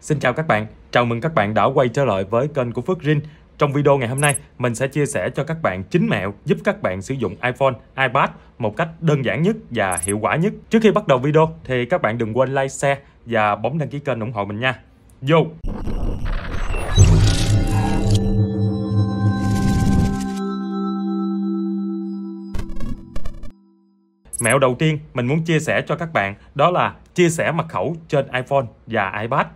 Xin chào các bạn, chào mừng các bạn đã quay trở lại với kênh của Phước Rin. Trong video ngày hôm nay, mình sẽ chia sẻ cho các bạn 9 mẹo giúp các bạn sử dụng iPhone, iPad một cách đơn giản nhất và hiệu quả nhất. Trước khi bắt đầu video thì các bạn đừng quên like, share và bấm đăng ký kênh ủng hộ mình nha. Vô! Mẹo đầu tiên mình muốn chia sẻ cho các bạn đó là chia sẻ mật khẩu trên iPhone và iPad.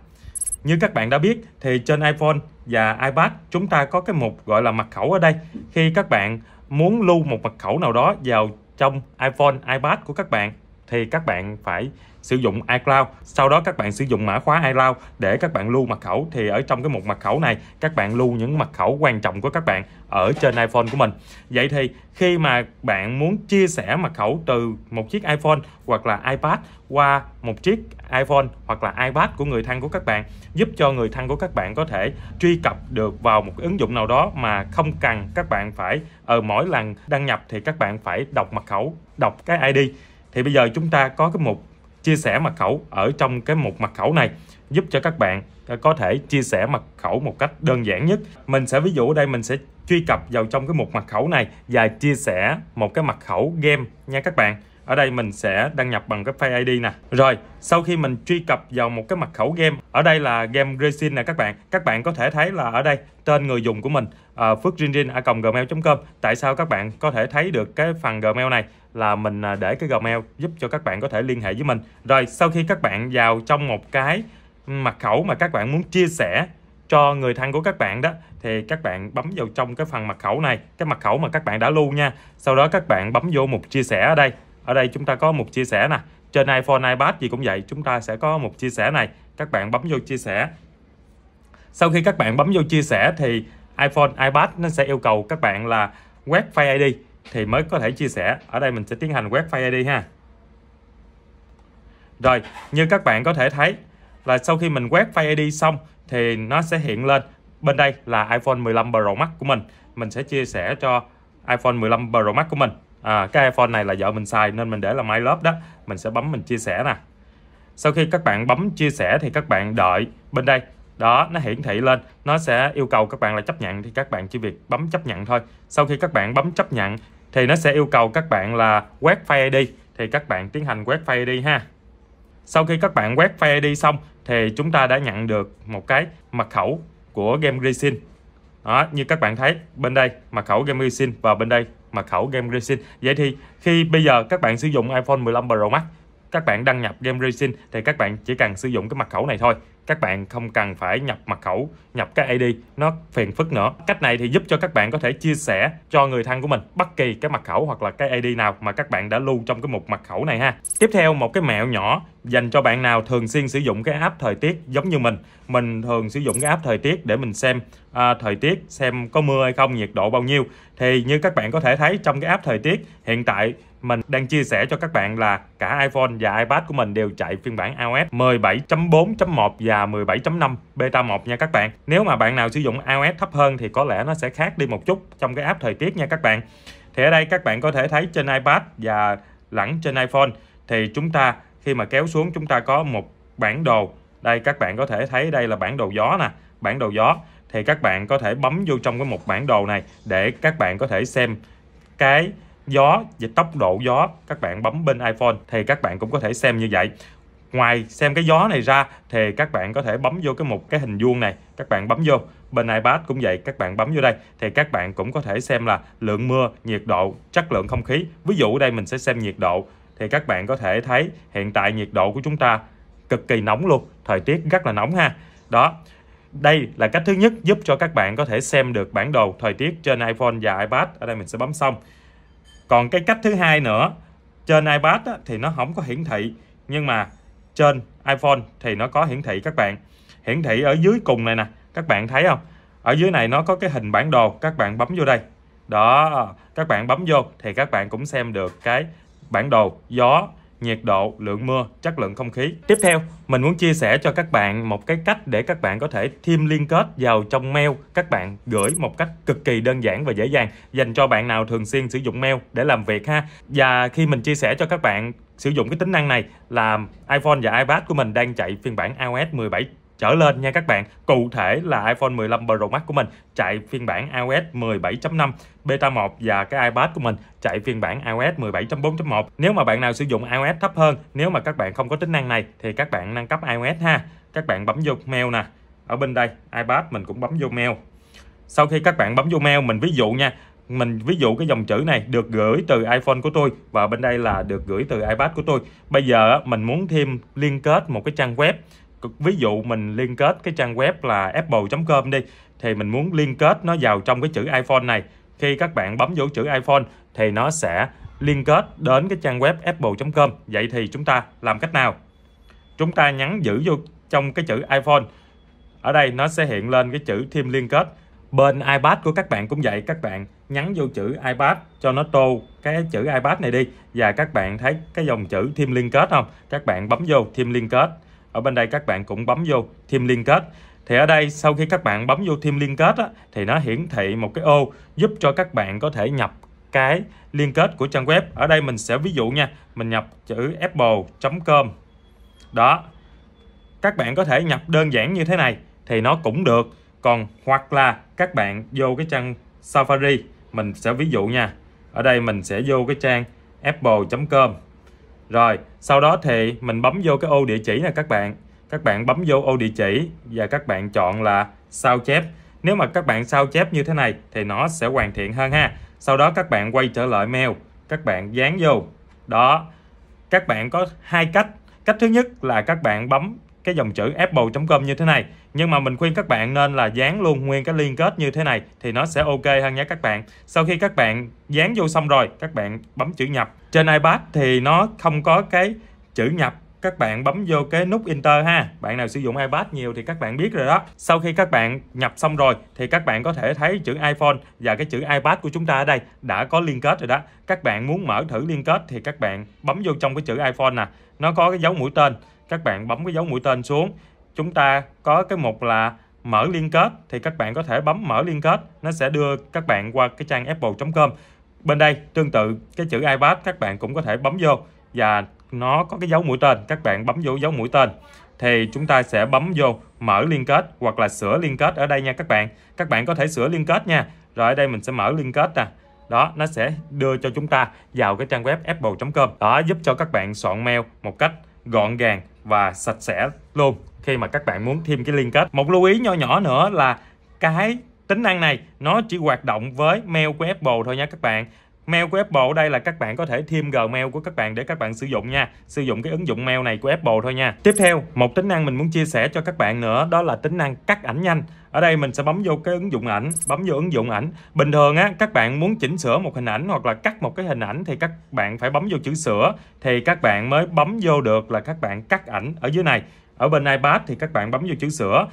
Như các bạn đã biết thì trên iPhone và iPad chúng ta có cái mục gọi là mật khẩu ở đây. Khi các bạn muốn lưu một mật khẩu nào đó vào trong iPhone, iPad của các bạn thì các bạn phải sử dụng iCloud. Sau đó các bạn sử dụng mã khóa iCloud để các bạn lưu mật khẩu thì ở trong cái mục mật khẩu này các bạn lưu những mật khẩu quan trọng của các bạn ở trên iPhone của mình. Vậy thì khi mà bạn muốn chia sẻ mật khẩu từ một chiếc iPhone hoặc là iPad qua một chiếc iPhone hoặc là iPad của người thân của các bạn giúp cho người thân của các bạn có thể truy cập được vào một ứng dụng nào đó mà không cần các bạn phải ở ờ, mỗi lần đăng nhập thì các bạn phải đọc mật khẩu, đọc cái ID thì bây giờ chúng ta có cái mục chia sẻ mật khẩu ở trong cái mục mật khẩu này giúp cho các bạn ờ, có thể chia sẻ mật khẩu một cách đơn giản nhất. Mình sẽ ví dụ ở đây mình sẽ truy cập vào trong cái mục mật khẩu này và chia sẻ một cái mật khẩu game nha các bạn ở đây mình sẽ đăng nhập bằng cái file ID nè. Rồi, sau khi mình truy cập vào một cái mật khẩu game, ở đây là game Resin nè các bạn. Các bạn có thể thấy là ở đây tên người dùng của mình uh, phước rin rin a gmail.com. Tại sao các bạn có thể thấy được cái phần Gmail này là mình à, để cái Gmail giúp cho các bạn có thể liên hệ với mình. Rồi, sau khi các bạn vào trong một cái mật khẩu mà các bạn muốn chia sẻ cho người thân của các bạn đó thì các bạn bấm vào trong cái phần mật khẩu này cái mật khẩu mà các bạn đã lưu nha sau đó các bạn bấm vô mục chia sẻ ở đây ở đây chúng ta có một chia sẻ nè trên iPhone iPad gì cũng vậy chúng ta sẽ có một chia sẻ này các bạn bấm vô chia sẻ sau khi các bạn bấm vô chia sẻ thì iPhone iPad nó sẽ yêu cầu các bạn là quét file ID thì mới có thể chia sẻ ở đây mình sẽ tiến hành quét file ID ha rồi như các bạn có thể thấy là sau khi mình quét Face ID xong thì nó sẽ hiện lên bên đây là iPhone 15 Pro Max của mình. Mình sẽ chia sẻ cho iPhone 15 Pro Max của mình à, cái iPhone này là vợ mình xài nên mình để là My Love đó mình sẽ bấm mình chia sẻ nè sau khi các bạn bấm chia sẻ thì các bạn đợi bên đây đó nó hiển thị lên nó sẽ yêu cầu các bạn là chấp nhận thì các bạn chỉ việc bấm chấp nhận thôi sau khi các bạn bấm chấp nhận thì nó sẽ yêu cầu các bạn là quét file ID thì các bạn tiến hành quét file ID ha sau khi các bạn quét file ID xong thì chúng ta đã nhận được một cái mật khẩu của game Resin đó như các bạn thấy bên đây mật khẩu game Resin và bên đây mật khẩu Game Racing. Vậy thì khi bây giờ các bạn sử dụng iPhone 15 Pro Max, các bạn đăng nhập Game Racing thì các bạn chỉ cần sử dụng cái mật khẩu này thôi các bạn không cần phải nhập mật khẩu, nhập cái ID nó phiền phức nữa. Cách này thì giúp cho các bạn có thể chia sẻ cho người thân của mình bất kỳ cái mật khẩu hoặc là cái ID nào mà các bạn đã lưu trong cái mục mật khẩu này ha. Tiếp theo một cái mẹo nhỏ dành cho bạn nào thường xuyên sử dụng cái app thời tiết giống như mình. Mình thường sử dụng cái app thời tiết để mình xem à, thời tiết xem có mưa hay không, nhiệt độ bao nhiêu. Thì như các bạn có thể thấy trong cái app thời tiết hiện tại mình đang chia sẻ cho các bạn là cả iPhone và iPad của mình đều chạy phiên bản iOS 17.4.1 và 17.5 beta 1 nha các bạn. Nếu mà bạn nào sử dụng iOS thấp hơn thì có lẽ nó sẽ khác đi một chút trong cái app thời tiết nha các bạn. Thì ở đây các bạn có thể thấy trên iPad và lẫn trên iPhone thì chúng ta khi mà kéo xuống chúng ta có một bản đồ. Đây các bạn có thể thấy đây là bản đồ gió nè, bản đồ gió thì các bạn có thể bấm vô trong cái một bản đồ này để các bạn có thể xem cái gió và tốc độ gió các bạn bấm bên iPhone thì các bạn cũng có thể xem như vậy ngoài xem cái gió này ra thì các bạn có thể bấm vô cái một cái hình vuông này các bạn bấm vô bên iPad cũng vậy các bạn bấm vô đây thì các bạn cũng có thể xem là lượng mưa nhiệt độ chất lượng không khí ví dụ đây mình sẽ xem nhiệt độ thì các bạn có thể thấy hiện tại nhiệt độ của chúng ta cực kỳ nóng luôn thời tiết rất là nóng ha đó đây là cách thứ nhất giúp cho các bạn có thể xem được bản đồ thời tiết trên iPhone và iPad ở đây mình sẽ bấm xong còn cái cách thứ hai nữa trên iPad thì nó không có hiển thị nhưng mà trên iPhone thì nó có hiển thị các bạn hiển thị ở dưới cùng này nè các bạn thấy không ở dưới này nó có cái hình bản đồ các bạn bấm vô đây đó các bạn bấm vô thì các bạn cũng xem được cái bản đồ gió nhiệt độ, lượng mưa, chất lượng không khí. Tiếp theo, mình muốn chia sẻ cho các bạn một cái cách để các bạn có thể thêm liên kết vào trong mail các bạn gửi một cách cực kỳ đơn giản và dễ dàng dành cho bạn nào thường xuyên sử dụng mail để làm việc ha. Và khi mình chia sẻ cho các bạn sử dụng cái tính năng này là iPhone và iPad của mình đang chạy phiên bản iOS 17 trở lên nha các bạn. Cụ thể là iPhone 15 Pro Max của mình chạy phiên bản iOS 17.5 Beta 1 và cái iPad của mình chạy phiên bản iOS 17.4.1. Nếu mà bạn nào sử dụng iOS thấp hơn, nếu mà các bạn không có tính năng này thì các bạn nâng cấp iOS ha. Các bạn bấm vô mail nè. Ở bên đây iPad mình cũng bấm vô mail. Sau khi các bạn bấm vô mail mình ví dụ nha, mình ví dụ cái dòng chữ này được gửi từ iPhone của tôi và bên đây là được gửi từ iPad của tôi. Bây giờ mình muốn thêm liên kết một cái trang web ví dụ mình liên kết cái trang web là apple.com đi thì mình muốn liên kết nó vào trong cái chữ iPhone này khi các bạn bấm vô chữ iPhone thì nó sẽ liên kết đến cái trang web apple.com vậy thì chúng ta làm cách nào chúng ta nhắn giữ vô trong cái chữ iPhone ở đây nó sẽ hiện lên cái chữ thêm liên kết bên iPad của các bạn cũng vậy các bạn nhắn vô chữ iPad cho nó tô cái chữ iPad này đi và các bạn thấy cái dòng chữ thêm liên kết không các bạn bấm vô thêm liên kết ở bên đây các bạn cũng bấm vô thêm liên kết thì ở đây sau khi các bạn bấm vô thêm liên kết á, thì nó hiển thị một cái ô giúp cho các bạn có thể nhập cái liên kết của trang web ở đây mình sẽ ví dụ nha mình nhập chữ apple.com đó các bạn có thể nhập đơn giản như thế này thì nó cũng được còn hoặc là các bạn vô cái trang Safari mình sẽ ví dụ nha ở đây mình sẽ vô cái trang apple.com rồi, sau đó thì mình bấm vô cái ô địa chỉ nè các bạn. Các bạn bấm vô ô địa chỉ và các bạn chọn là sao chép. Nếu mà các bạn sao chép như thế này thì nó sẽ hoàn thiện hơn ha. Sau đó các bạn quay trở lại mail, các bạn dán vô. Đó. Các bạn có hai cách. Cách thứ nhất là các bạn bấm cái dòng chữ apple.com như thế này nhưng mà mình khuyên các bạn nên là dán luôn nguyên cái liên kết như thế này thì nó sẽ ok hơn nhé các bạn sau khi các bạn dán vô xong rồi các bạn bấm chữ nhập trên iPad thì nó không có cái chữ nhập các bạn bấm vô cái nút Enter ha. Bạn nào sử dụng iPad nhiều thì các bạn biết rồi đó. Sau khi các bạn nhập xong rồi thì các bạn có thể thấy chữ iPhone và cái chữ iPad của chúng ta ở đây đã có liên kết rồi đó. Các bạn muốn mở thử liên kết thì các bạn bấm vô trong cái chữ iPhone nè. Nó có cái dấu mũi tên các bạn bấm cái dấu mũi tên xuống chúng ta có cái mục là mở liên kết thì các bạn có thể bấm mở liên kết nó sẽ đưa các bạn qua cái trang apple.com bên đây tương tự cái chữ iPad các bạn cũng có thể bấm vô và nó có cái dấu mũi tên các bạn bấm vô dấu mũi tên thì chúng ta sẽ bấm vô mở liên kết hoặc là sửa liên kết ở đây nha các bạn các bạn có thể sửa liên kết nha rồi ở đây mình sẽ mở liên kết nè đó nó sẽ đưa cho chúng ta vào cái trang web apple.com đó giúp cho các bạn soạn mail một cách gọn gàng và sạch sẽ luôn khi mà các bạn muốn thêm cái liên kết. Một lưu ý nhỏ nhỏ nữa là cái tính năng này nó chỉ hoạt động với mail của Apple thôi nha các bạn Mail của Apple đây là các bạn có thể thêm Gmail của các bạn để các bạn sử dụng nha. Sử dụng cái ứng dụng mail này của Apple thôi nha. Tiếp theo, một tính năng mình muốn chia sẻ cho các bạn nữa đó là tính năng cắt ảnh nhanh. Ở đây mình sẽ bấm vô cái ứng dụng ảnh, bấm vô ứng dụng ảnh. Bình thường á các bạn muốn chỉnh sửa một hình ảnh hoặc là cắt một cái hình ảnh thì các bạn phải bấm vô chữ sửa thì các bạn mới bấm vô được là các bạn cắt ảnh ở dưới này ở bên iPad thì các bạn bấm vô chữ sửa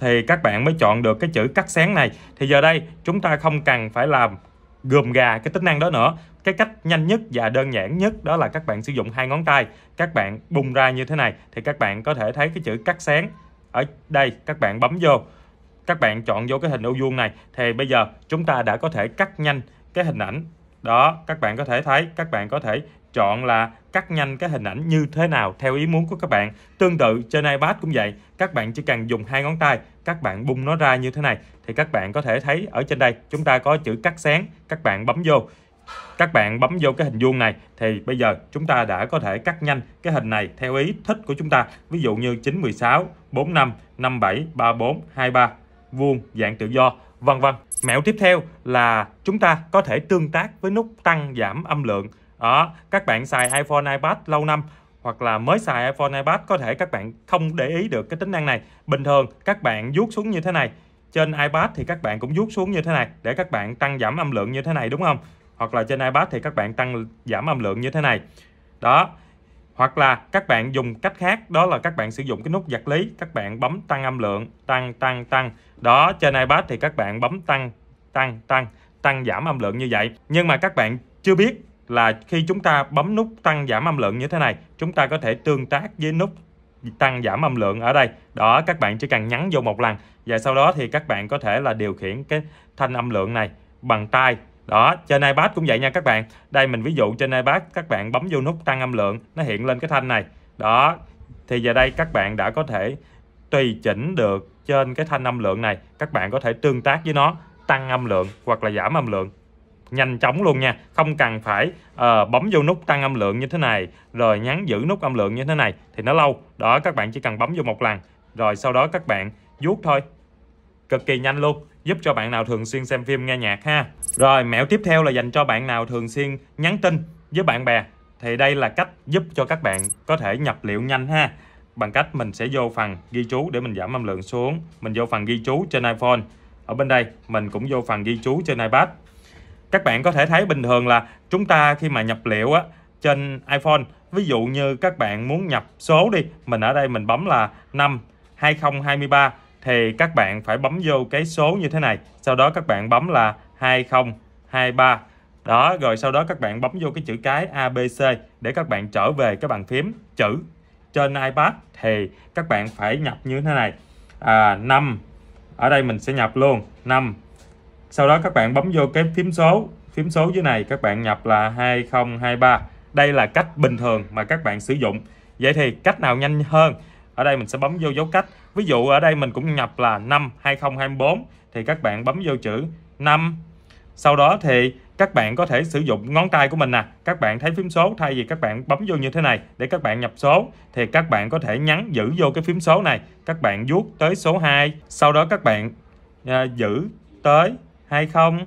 thì các bạn mới chọn được cái chữ cắt sáng này thì giờ đây chúng ta không cần phải làm gồm gà cái tính năng đó nữa cái cách nhanh nhất và đơn giản nhất đó là các bạn sử dụng hai ngón tay các bạn bung ra như thế này thì các bạn có thể thấy cái chữ cắt sáng ở đây các bạn bấm vô các bạn chọn vô cái hình ô vuông này thì bây giờ chúng ta đã có thể cắt nhanh cái hình ảnh đó các bạn có thể thấy các bạn có thể chọn là cắt nhanh cái hình ảnh như thế nào theo ý muốn của các bạn tương tự trên iPad cũng vậy các bạn chỉ cần dùng hai ngón tay các bạn bung nó ra như thế này thì các bạn có thể thấy ở trên đây chúng ta có chữ cắt sáng các bạn bấm vô các bạn bấm vô cái hình vuông này thì bây giờ chúng ta đã có thể cắt nhanh cái hình này theo ý thích của chúng ta ví dụ như 916 45 57 34 23 vuông dạng tự do vân vân mẹo tiếp theo là chúng ta có thể tương tác với nút tăng giảm âm lượng đó các bạn xài iPhone iPad lâu năm hoặc là mới xài iPhone, iPad có thể các bạn không để ý được cái tính năng này. Bình thường các bạn vuốt xuống như thế này. Trên iPad thì các bạn cũng vuốt xuống như thế này để các bạn tăng giảm âm lượng như thế này đúng không? Hoặc là trên iPad thì các bạn tăng giảm âm lượng như thế này. Đó. Hoặc là các bạn dùng cách khác đó là các bạn sử dụng cái nút vật lý, các bạn bấm tăng âm lượng, tăng tăng tăng. Đó, trên iPad thì các bạn bấm tăng tăng tăng tăng giảm âm lượng như vậy. Nhưng mà các bạn chưa biết là khi chúng ta bấm nút tăng giảm âm lượng như thế này chúng ta có thể tương tác với nút tăng giảm âm lượng ở đây đó các bạn chỉ cần nhấn vô một lần và sau đó thì các bạn có thể là điều khiển cái thanh âm lượng này bằng tay đó trên iPad cũng vậy nha các bạn đây mình ví dụ trên iPad các bạn bấm vô nút tăng âm lượng nó hiện lên cái thanh này đó thì giờ đây các bạn đã có thể tùy chỉnh được trên cái thanh âm lượng này các bạn có thể tương tác với nó tăng âm lượng hoặc là giảm âm lượng nhanh chóng luôn nha không cần phải uh, bấm vô nút tăng âm lượng như thế này rồi nhắn giữ nút âm lượng như thế này thì nó lâu đó các bạn chỉ cần bấm vô một lần rồi sau đó các bạn vuốt thôi cực kỳ nhanh luôn giúp cho bạn nào thường xuyên xem phim nghe nhạc ha rồi mẹo tiếp theo là dành cho bạn nào thường xuyên nhắn tin với bạn bè thì đây là cách giúp cho các bạn có thể nhập liệu nhanh ha bằng cách mình sẽ vô phần ghi chú để mình giảm âm lượng xuống mình vô phần ghi chú trên iPhone ở bên đây mình cũng vô phần ghi chú trên iPad các bạn có thể thấy bình thường là chúng ta khi mà nhập liệu á, trên iPhone ví dụ như các bạn muốn nhập số đi mình ở đây mình bấm là 5 2023 thì các bạn phải bấm vô cái số như thế này sau đó các bạn bấm là 2023 đó rồi sau đó các bạn bấm vô cái chữ cái ABC để các bạn trở về cái bàn phím chữ trên iPad thì các bạn phải nhập như thế này à, 5 ở đây mình sẽ nhập luôn 5 sau đó các bạn bấm vô cái phím số phím số dưới này các bạn nhập là 2023 đây là cách bình thường mà các bạn sử dụng vậy thì cách nào nhanh hơn ở đây mình sẽ bấm vô dấu cách ví dụ ở đây mình cũng nhập là năm 2024 thì các bạn bấm vô chữ năm sau đó thì các bạn có thể sử dụng ngón tay của mình nè các bạn thấy phím số thay vì các bạn bấm vô như thế này để các bạn nhập số thì các bạn có thể nhắn giữ vô cái phím số này các bạn vuốt tới số 2 sau đó các bạn à, giữ tới 20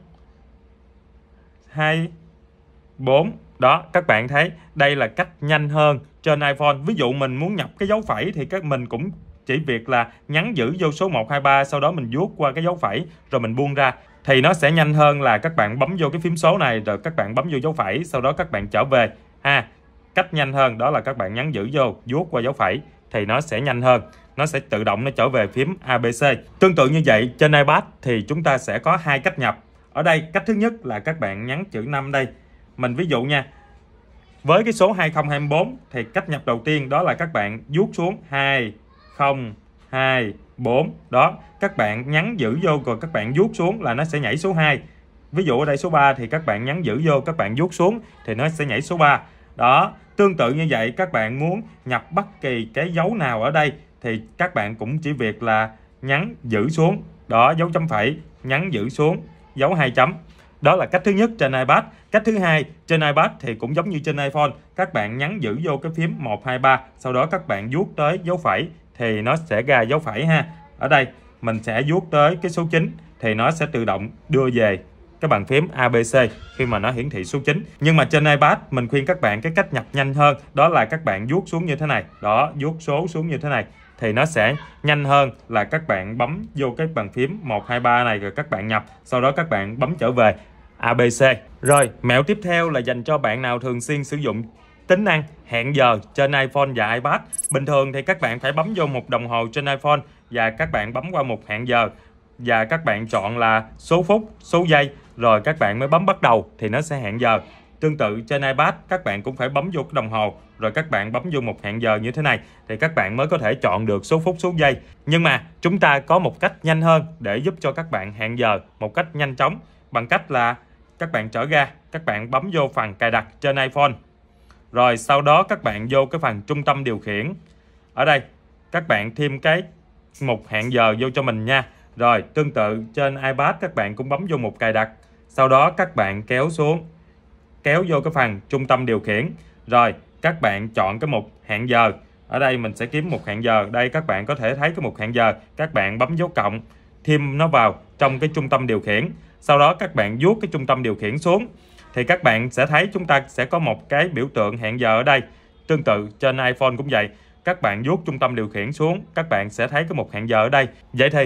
24 đó các bạn thấy đây là cách nhanh hơn trên iPhone ví dụ mình muốn nhập cái dấu phẩy thì các mình cũng chỉ việc là nhắn giữ vô số 123 sau đó mình vuốt qua cái dấu phẩy rồi mình buông ra thì nó sẽ nhanh hơn là các bạn bấm vô cái phím số này rồi các bạn bấm vô dấu phẩy sau đó các bạn trở về ha cách nhanh hơn đó là các bạn nhắn giữ vô vuốt qua dấu phẩy thì nó sẽ nhanh hơn nó sẽ tự động nó trở về phím ABC. Tương tự như vậy trên iPad thì chúng ta sẽ có hai cách nhập. Ở đây cách thứ nhất là các bạn nhắn chữ 5 đây. Mình ví dụ nha. Với cái số 2024 thì cách nhập đầu tiên đó là các bạn vuốt xuống 2024. Đó, các bạn nhắn giữ vô rồi các bạn vuốt xuống là nó sẽ nhảy số 2. Ví dụ ở đây số 3 thì các bạn nhắn giữ vô, các bạn vuốt xuống thì nó sẽ nhảy số 3. Đó, tương tự như vậy các bạn muốn nhập bất kỳ cái dấu nào ở đây thì các bạn cũng chỉ việc là nhắn giữ xuống đó dấu chấm phẩy nhắn giữ xuống dấu hai chấm đó là cách thứ nhất trên iPad cách thứ hai trên iPad thì cũng giống như trên iPhone các bạn nhắn giữ vô cái phím 123 sau đó các bạn vuốt tới dấu phẩy thì nó sẽ ra dấu phẩy ha ở đây mình sẽ vuốt tới cái số 9 thì nó sẽ tự động đưa về cái bàn phím ABC khi mà nó hiển thị số 9. Nhưng mà trên iPad mình khuyên các bạn cái cách nhập nhanh hơn đó là các bạn vuốt xuống như thế này. Đó, vuốt số xuống như thế này thì nó sẽ nhanh hơn là các bạn bấm vô cái bàn phím 123 này rồi các bạn nhập sau đó các bạn bấm trở về ABC rồi mẹo tiếp theo là dành cho bạn nào thường xuyên sử dụng tính năng hẹn giờ trên iPhone và iPad bình thường thì các bạn phải bấm vô một đồng hồ trên iPhone và các bạn bấm qua một hẹn giờ và các bạn chọn là số phút số giây rồi các bạn mới bấm bắt đầu thì nó sẽ hẹn giờ tương tự trên iPad các bạn cũng phải bấm vô cái đồng hồ rồi các bạn bấm vô một hẹn giờ như thế này thì các bạn mới có thể chọn được số phút số giây nhưng mà chúng ta có một cách nhanh hơn để giúp cho các bạn hẹn giờ một cách nhanh chóng bằng cách là các bạn trở ra các bạn bấm vô phần cài đặt trên iPhone rồi sau đó các bạn vô cái phần trung tâm điều khiển ở đây các bạn thêm cái mục hẹn giờ vô cho mình nha rồi tương tự trên iPad các bạn cũng bấm vô mục cài đặt sau đó các bạn kéo xuống kéo vô cái phần trung tâm điều khiển rồi các bạn chọn cái mục hẹn giờ ở đây mình sẽ kiếm một hẹn giờ đây các bạn có thể thấy cái mục hẹn giờ các bạn bấm dấu cộng thêm nó vào trong cái trung tâm điều khiển sau đó các bạn vuốt cái trung tâm điều khiển xuống thì các bạn sẽ thấy chúng ta sẽ có một cái biểu tượng hẹn giờ ở đây tương tự trên iPhone cũng vậy các bạn vuốt trung tâm điều khiển xuống các bạn sẽ thấy cái mục hẹn giờ ở đây vậy thì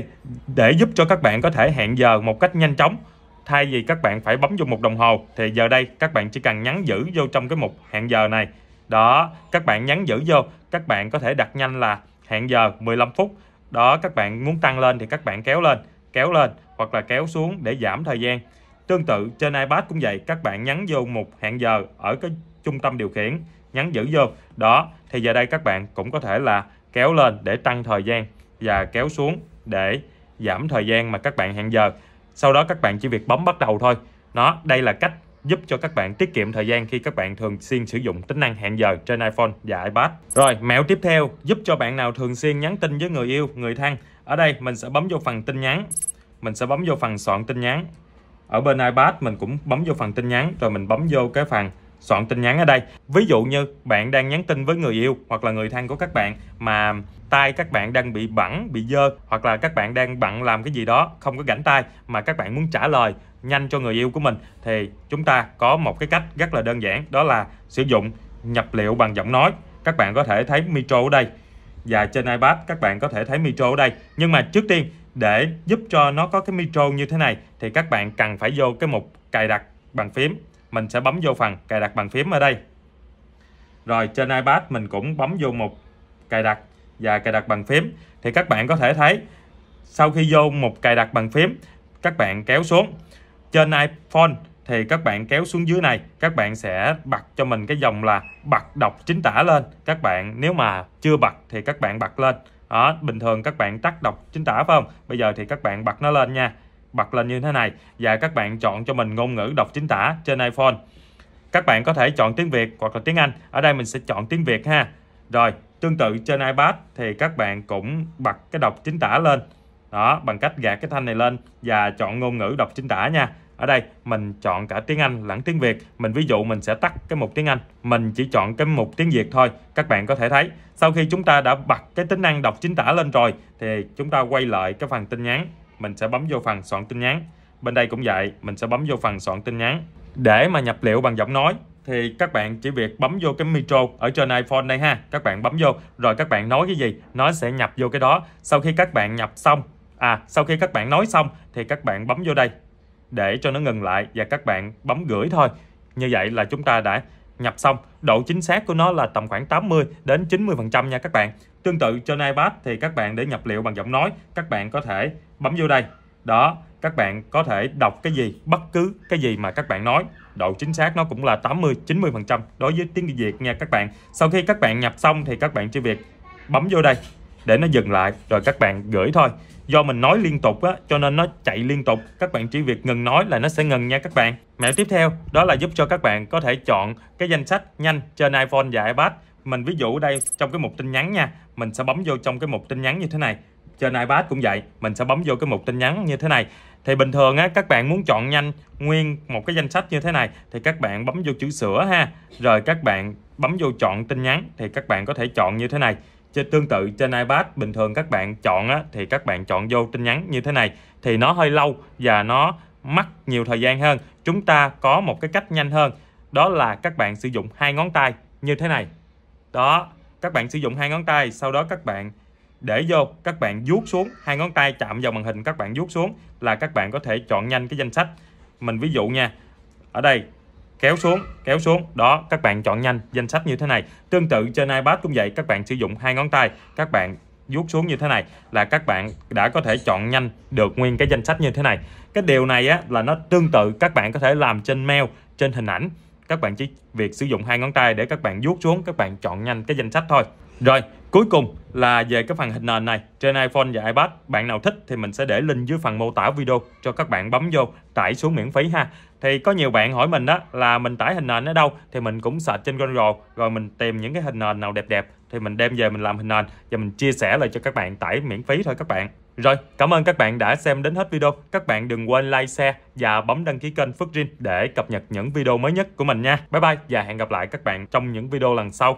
để giúp cho các bạn có thể hẹn giờ một cách nhanh chóng thay vì các bạn phải bấm vô một đồng hồ thì giờ đây các bạn chỉ cần nhắn giữ vô trong cái mục hẹn giờ này đó các bạn nhắn giữ vô các bạn có thể đặt nhanh là hẹn giờ 15 phút đó các bạn muốn tăng lên thì các bạn kéo lên kéo lên hoặc là kéo xuống để giảm thời gian tương tự trên iPad cũng vậy các bạn nhắn vô một hẹn giờ ở cái trung tâm điều khiển nhắn giữ vô đó thì giờ đây các bạn cũng có thể là kéo lên để tăng thời gian và kéo xuống để giảm thời gian mà các bạn hẹn giờ sau đó các bạn chỉ việc bấm bắt đầu thôi nó đây là cách giúp cho các bạn tiết kiệm thời gian khi các bạn thường xuyên sử dụng tính năng hẹn giờ trên iPhone và iPad. Rồi, mẹo tiếp theo giúp cho bạn nào thường xuyên nhắn tin với người yêu, người thân. Ở đây mình sẽ bấm vô phần tin nhắn. Mình sẽ bấm vô phần soạn tin nhắn. Ở bên iPad mình cũng bấm vô phần tin nhắn rồi mình bấm vô cái phần soạn tin nhắn ở đây. Ví dụ như bạn đang nhắn tin với người yêu hoặc là người thân của các bạn mà tay các bạn đang bị bẩn, bị dơ hoặc là các bạn đang bận làm cái gì đó không có rảnh tay mà các bạn muốn trả lời nhanh cho người yêu của mình thì chúng ta có một cái cách rất là đơn giản đó là sử dụng nhập liệu bằng giọng nói các bạn có thể thấy micro ở đây và trên iPad các bạn có thể thấy micro ở đây nhưng mà trước tiên để giúp cho nó có cái micro như thế này thì các bạn cần phải vô cái mục cài đặt bàn phím mình sẽ bấm vô phần cài đặt bàn phím ở đây rồi trên iPad mình cũng bấm vô mục cài đặt và cài đặt bàn phím thì các bạn có thể thấy sau khi vô mục cài đặt bàn phím các bạn kéo xuống trên iPhone thì các bạn kéo xuống dưới này các bạn sẽ bật cho mình cái dòng là bật đọc chính tả lên các bạn nếu mà chưa bật thì các bạn bật lên đó bình thường các bạn tắt đọc chính tả phải không bây giờ thì các bạn bật nó lên nha bật lên như thế này và các bạn chọn cho mình ngôn ngữ đọc chính tả trên iPhone các bạn có thể chọn tiếng Việt hoặc là tiếng Anh ở đây mình sẽ chọn tiếng Việt ha rồi tương tự trên iPad thì các bạn cũng bật cái đọc chính tả lên đó bằng cách gạt cái thanh này lên và chọn ngôn ngữ đọc chính tả nha ở đây mình chọn cả tiếng Anh lẫn tiếng Việt mình ví dụ mình sẽ tắt cái mục tiếng Anh mình chỉ chọn cái mục tiếng Việt thôi các bạn có thể thấy sau khi chúng ta đã bật cái tính năng đọc chính tả lên rồi thì chúng ta quay lại cái phần tin nhắn mình sẽ bấm vô phần soạn tin nhắn bên đây cũng vậy mình sẽ bấm vô phần soạn tin nhắn để mà nhập liệu bằng giọng nói thì các bạn chỉ việc bấm vô cái micro ở trên iPhone đây ha các bạn bấm vô rồi các bạn nói cái gì nó sẽ nhập vô cái đó sau khi các bạn nhập xong à sau khi các bạn nói xong thì các bạn bấm vô đây để cho nó ngừng lại và các bạn bấm gửi thôi. Như vậy là chúng ta đã nhập xong. Độ chính xác của nó là tầm khoảng 80 đến 90% nha các bạn. Tương tự trên iPad thì các bạn để nhập liệu bằng giọng nói, các bạn có thể bấm vô đây. Đó, các bạn có thể đọc cái gì, bất cứ cái gì mà các bạn nói. Độ chính xác nó cũng là 80 90% đối với tiếng Việt nha các bạn. Sau khi các bạn nhập xong thì các bạn chỉ việc bấm vô đây để nó dừng lại rồi các bạn gửi thôi do mình nói liên tục á cho nên nó chạy liên tục các bạn chỉ việc ngừng nói là nó sẽ ngừng nha các bạn mẹo tiếp theo đó là giúp cho các bạn có thể chọn cái danh sách nhanh trên iPhone và iPad mình ví dụ đây trong cái mục tin nhắn nha mình sẽ bấm vô trong cái mục tin nhắn như thế này trên iPad cũng vậy mình sẽ bấm vô cái mục tin nhắn như thế này thì bình thường á các bạn muốn chọn nhanh nguyên một cái danh sách như thế này thì các bạn bấm vô chữ sửa ha rồi các bạn bấm vô chọn tin nhắn thì các bạn có thể chọn như thế này tương tự trên iPad bình thường các bạn chọn á, thì các bạn chọn vô tin nhắn như thế này thì nó hơi lâu và nó mất nhiều thời gian hơn chúng ta có một cái cách nhanh hơn đó là các bạn sử dụng hai ngón tay như thế này đó các bạn sử dụng hai ngón tay sau đó các bạn để vô các bạn vuốt xuống hai ngón tay chạm vào màn hình các bạn vuốt xuống là các bạn có thể chọn nhanh cái danh sách mình ví dụ nha ở đây kéo xuống kéo xuống đó các bạn chọn nhanh danh sách như thế này tương tự trên iPad cũng vậy các bạn sử dụng hai ngón tay các bạn vuốt xuống như thế này là các bạn đã có thể chọn nhanh được nguyên cái danh sách như thế này cái điều này á là nó tương tự các bạn có thể làm trên mail trên hình ảnh các bạn chỉ việc sử dụng hai ngón tay để các bạn vuốt xuống các bạn chọn nhanh cái danh sách thôi rồi Cuối cùng là về cái phần hình nền này trên iPhone và iPad. Bạn nào thích thì mình sẽ để link dưới phần mô tả video cho các bạn bấm vô tải xuống miễn phí ha. Thì có nhiều bạn hỏi mình đó là mình tải hình nền ở đâu thì mình cũng search trên Google rồi mình tìm những cái hình nền nào đẹp đẹp thì mình đem về mình làm hình nền và mình chia sẻ lại cho các bạn tải miễn phí thôi các bạn. Rồi, cảm ơn các bạn đã xem đến hết video. Các bạn đừng quên like, share và bấm đăng ký kênh Phước Rin để cập nhật những video mới nhất của mình nha. Bye bye và hẹn gặp lại các bạn trong những video lần sau.